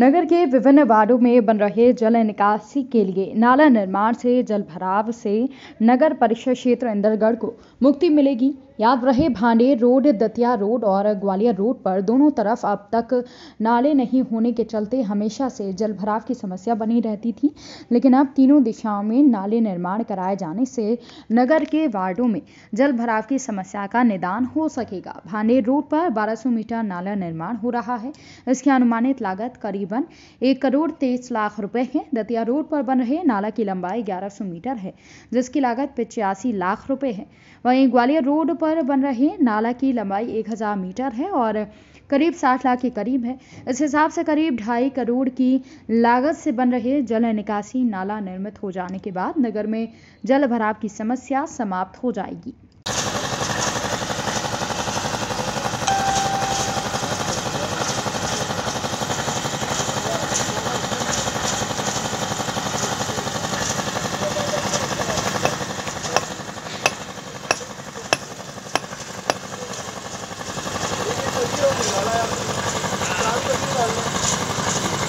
नगर के विभिन्न वार्डो में बन रहे जल निकासी के लिए नाला निर्माण से जल भराव से नगर परिषद क्षेत्र इंदरगढ़ को मुक्ति मिलेगी याद रहे भांडेर रोड दतिया रोड और ग्वालियर रोड पर दोनों तरफ अब तक नाले नहीं होने के चलते हमेशा से जलभराव की समस्या बनी रहती थी लेकिन अब तीनों दिशाओं में नाले निर्माण कराए जाने से नगर के वार्डों में जल भराव की समस्या का निदान हो सकेगा भांडेर रोड पर 1200 मीटर नाला निर्माण हो रहा है इसकी अनुमानित लागत करीबन एक करोड़ तेईस लाख रुपए है दतिया रोड पर बन रहे नाला की लंबाई ग्यारह मीटर है जिसकी लागत पिचासी लाख रुपए है वहीं ग्वालियर रोड पर पर बन रहे नाला की लंबाई 1000 मीटर है और करीब साठ लाख के करीब है इस हिसाब से करीब ढाई करोड़ की लागत से बन रहे जल निकासी नाला निर्मित हो जाने के बाद नगर में जल भराव की समस्या समाप्त हो जाएगी